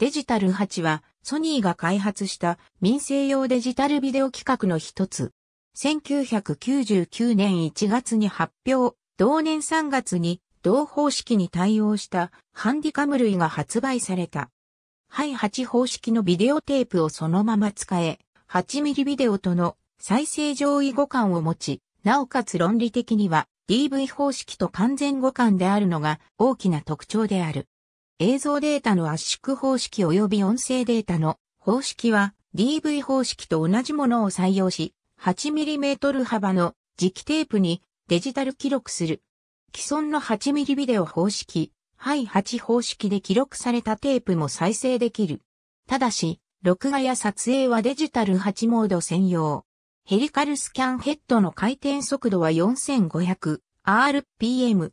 デジタル8はソニーが開発した民生用デジタルビデオ企画の一つ。1999年1月に発表、同年3月に同方式に対応したハンディカム類が発売された。ハイ8方式のビデオテープをそのまま使え、8ミリビデオとの再生上位互換を持ち、なおかつ論理的には DV 方式と完全互換であるのが大きな特徴である。映像データの圧縮方式及び音声データの方式は DV 方式と同じものを採用し、8mm 幅の磁気テープにデジタル記録する。既存の 8mm ビデオ方式、ハイ8方式で記録されたテープも再生できる。ただし、録画や撮影はデジタル8モード専用。ヘリカルスキャンヘッドの回転速度は 4500rpm。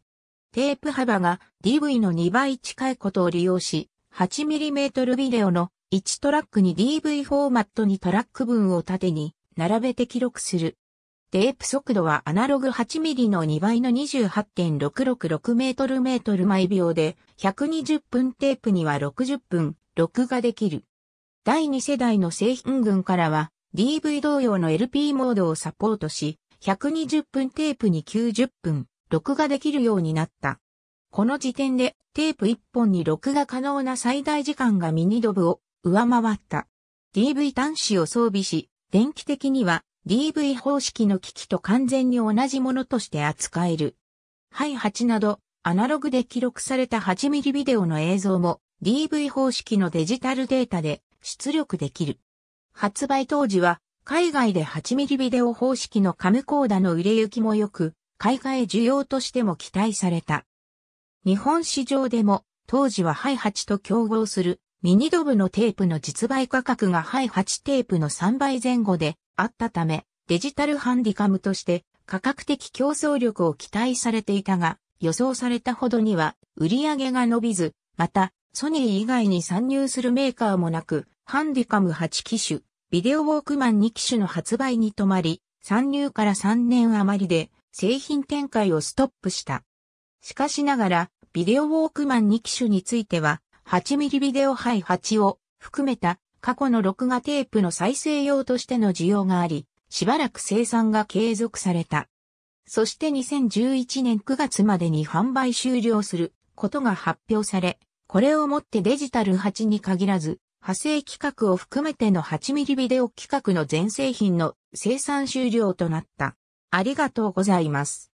テープ幅が DV の2倍近いことを利用し、8mm ビデオの1トラックに DV フォーマットにトラック分を縦に並べて記録する。テープ速度はアナログ 8mm の2倍の 28.666m 毎秒で120分テープには60分録画できる。第2世代の製品群からは DV 同様の LP モードをサポートし、120分テープに90分録画できるようになった。この時点でテープ1本に録画可能な最大時間がミニドブを上回った。DV 端子を装備し、電気的には DV 方式の機器と完全に同じものとして扱える。ハイ8など、アナログで記録された 8mm ビデオの映像も DV 方式のデジタルデータで出力できる。発売当時は海外で 8mm ビデオ方式のカムコーダの売れ行きも良く、買い替え需要としても期待された。日本市場でも当時はハイ8と競合するミニドブのテープの実売価格がハイ8テープの3倍前後であったためデジタルハンディカムとして価格的競争力を期待されていたが予想されたほどには売り上げが伸びず、またソニー以外に参入するメーカーもなくハンディカム8機種、ビデオウォークマン2機種の発売に止まり、参入から3年余りで製品展開をストップした。しかしながら、ビデオウォークマン2機種については、8mm ビデオハイ8を含めた過去の録画テープの再生用としての需要があり、しばらく生産が継続された。そして2011年9月までに販売終了することが発表され、これをもってデジタル8に限らず、派生規格を含めての8ミリビデオ規格の全製品の生産終了となった。ありがとうございます。